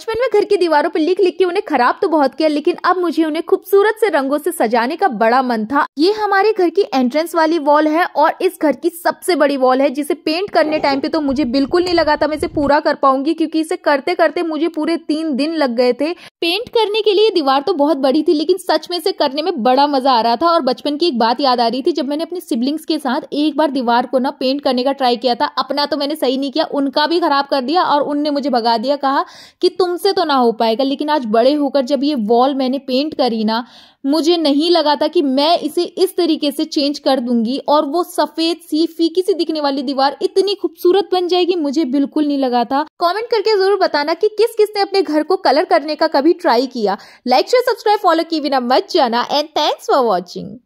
बचपन में घर की दीवारों पर लिख लिख के उन्हें खराब तो बहुत किया लेकिन अब मुझे उन्हें खूबसूरत से रंगों से सजाने का बड़ा मन था ये हमारे घर की एंट्रेंस वाली वॉल है और इस घर की सबसे बड़ी वॉल है जिसे पेंट करने टाइम पे तो मुझे बिल्कुल नहीं लगा था मैं इसे पूरा कर पाऊंगी क्योंकि इसे करते करते मुझे पूरे तीन दिन लग गए थे पेंट करने के लिए दीवार तो बहुत बड़ी थी लेकिन सच में से करने में बड़ा मजा आ रहा था और बचपन की एक बात याद आ रही थी जब मैंने अपने सिबलिंग्स के साथ एक बार दीवार को ना पेंट करने का ट्राई किया था अपना तो मैंने सही नहीं किया उनका भी खराब कर दिया और उनने मुझे भगा दिया कहा कि तुमसे तो ना हो पाएगा लेकिन आज बड़े होकर जब ये वॉल मैंने पेंट करी ना मुझे नहीं लगा था कि मैं इसे इस तरीके से चेंज कर दूंगी और वो सफेद सी फीकी सी दिखने वाली दीवार इतनी खूबसूरत बन जाएगी मुझे बिल्कुल नहीं लगा था कमेंट करके जरूर बताना कि किस किसने अपने घर को कलर करने का कभी भी ट्राई किया लाइक शेयर सब्सक्राइब फॉलो की बिना मत जाना एंड थैंक्स फॉर वॉचिंग